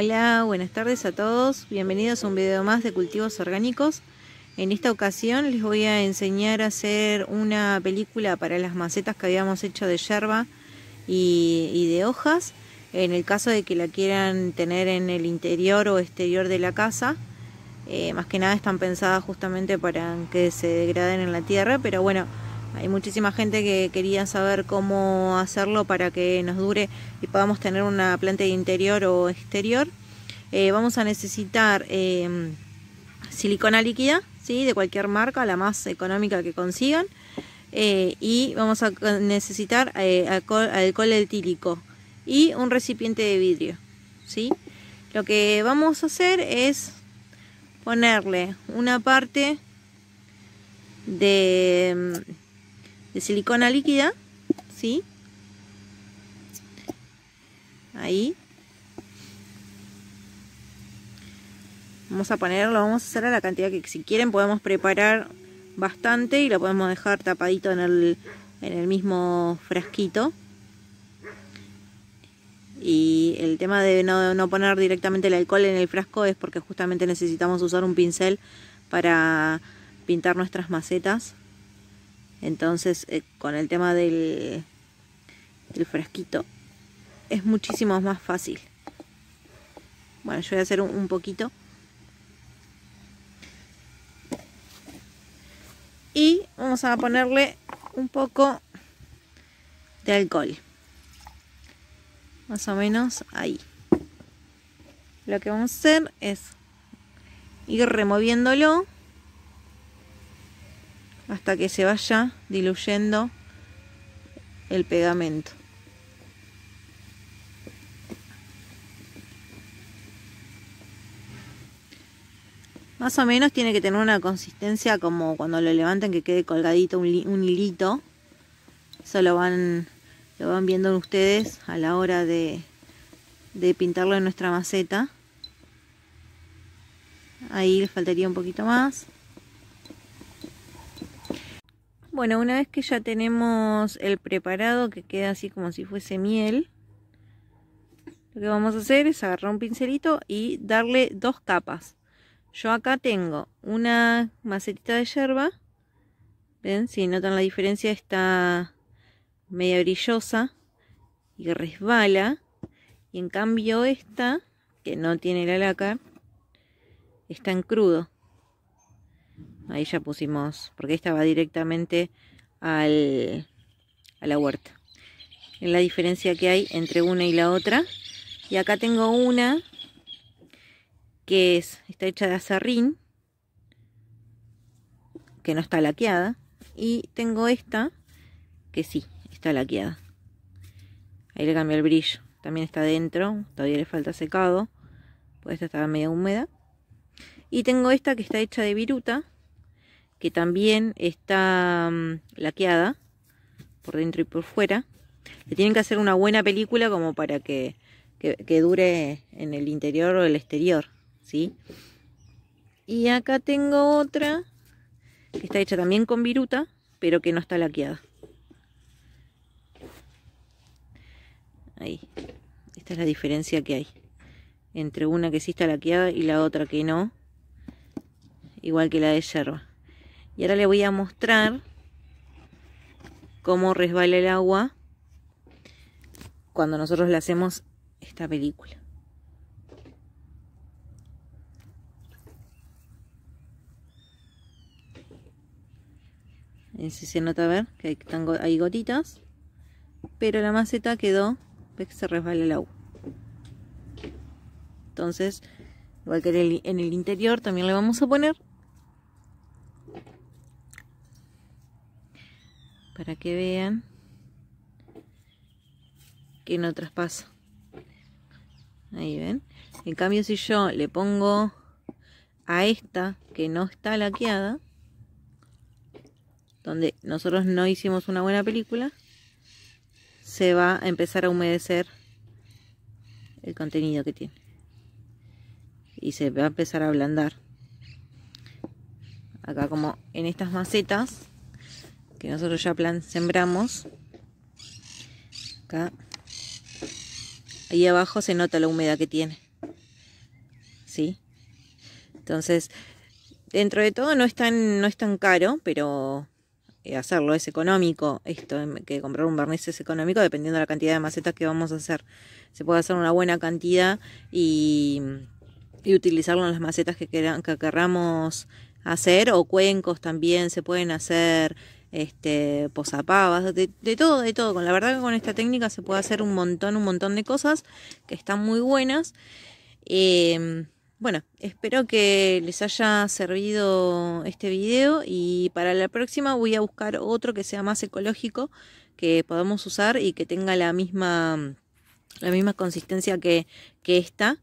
Hola, buenas tardes a todos. Bienvenidos a un video más de cultivos orgánicos. En esta ocasión les voy a enseñar a hacer una película para las macetas que habíamos hecho de yerba y, de hojas. En el caso de que la quieran tener en el interior o exterior de la casa, eh, más que nada están pensadas justamente para que se degraden en la tierra, pero bueno, hay muchísima gente que quería saber cómo hacerlo para que nos dure y podamos tener una planta interior o exterior. Eh, vamos a necesitar em, silicona líquida, ¿sí? de cualquier marca, la más económica que consigan. Eh, y vamos a necesitar eh, alcohol, alcohol etílico y un recipiente de vidrio. ¿sí? Lo que vamos a hacer es ponerle una parte de em, de silicona líquida, ¿sí? Ahí. Vamos a ponerlo, vamos a hacer a la cantidad que si quieren podemos preparar bastante y lo podemos dejar tapadito en el, en el mismo frasquito. Y el tema de no, no, poner directamente el alcohol en el frasco es porque justamente necesitamos usar un pincel para pintar nuestras macetas. Entonces, eh, con el tema del, del frasquito, es muchísimo más fácil. Bueno, yo voy a hacer un poquito. Y vamos a ponerle un poco de alcohol. Más o menos ahí. Lo que vamos a hacer es ir removiéndolo hasta que se vaya diluyendo el pegamento. Más o menos tiene que tener una consistencia como cuando lo levanten que quede colgadito un, hilito. Eso lo van, lo van viendo ustedes a la hora de, de pintarlo en nuestra maceta. Ahí les faltaría un poquito más. Bueno, una vez que ya tenemos el preparado que queda así como si fuese miel, lo que vamos a hacer es agarrar un pincelito y darle dos capas. Yo acá tengo una macetita de hierba. ¿Ven? Si notan la diferencia, está media brillosa y resbala. Y en cambio esta, que no tiene la laca, está en crudo ahí ya pusimos, porque esta va directamente al, a la huerta. Es la diferencia que hay entre una y la otra. Y acá tengo una que es, está hecha de azarrín, que no está laqueada. Y tengo esta que sí, está laqueada. Ahí le cambió el brillo. También está dentro, todavía le falta secado. Pues esta estaba media húmeda. Y tengo esta que está hecha de viruta, que también está mm, laqueada por dentro y por fuera. Le tienen que hacer una buena película como para que, dure en el interior o el exterior, ¿sí? Y acá tengo otra que está hecha también con viruta, pero que no está laqueada. Ahí. Esta es la diferencia que hay entre una que sí está laqueada y la otra que no. Igual que la de yerba. Y ahora le voy a mostrar cómo resbala el agua cuando nosotros le hacemos esta película. Eh, si se nota a ver que hay, gotitas pero la maceta quedó ves que se resbala el agua entonces igual que en el interior también le vamos a poner para que vean que no traspasa. Ahí ven. En cambio si yo le pongo a esta que no está laqueada, donde nosotros no hicimos una buena película, se va a empezar a humedecer el contenido que tiene. Y se va a empezar a ablandar. Acá como en estas macetas que nosotros ya plan sembramos. Acá. Ahí abajo se nota la humedad que tiene. ¿Sí? Entonces, dentro de todo no es tan, no es tan caro, pero eh, hacerlo es económico. Esto, que comprar un barniz es económico dependiendo de la cantidad de macetas que vamos a hacer. Se puede hacer una buena cantidad y, y utilizarlo en las macetas que, queramos hacer o cuencos también se pueden hacer este, posapavas, de, todo, de todo. Con la verdad que con esta técnica se puede hacer un montón, un montón de cosas que están muy buenas. Em, bueno, espero que les haya servido este video y para la próxima voy a buscar otro que sea más ecológico, que podamos usar y que tenga la misma, la misma consistencia que, que esta.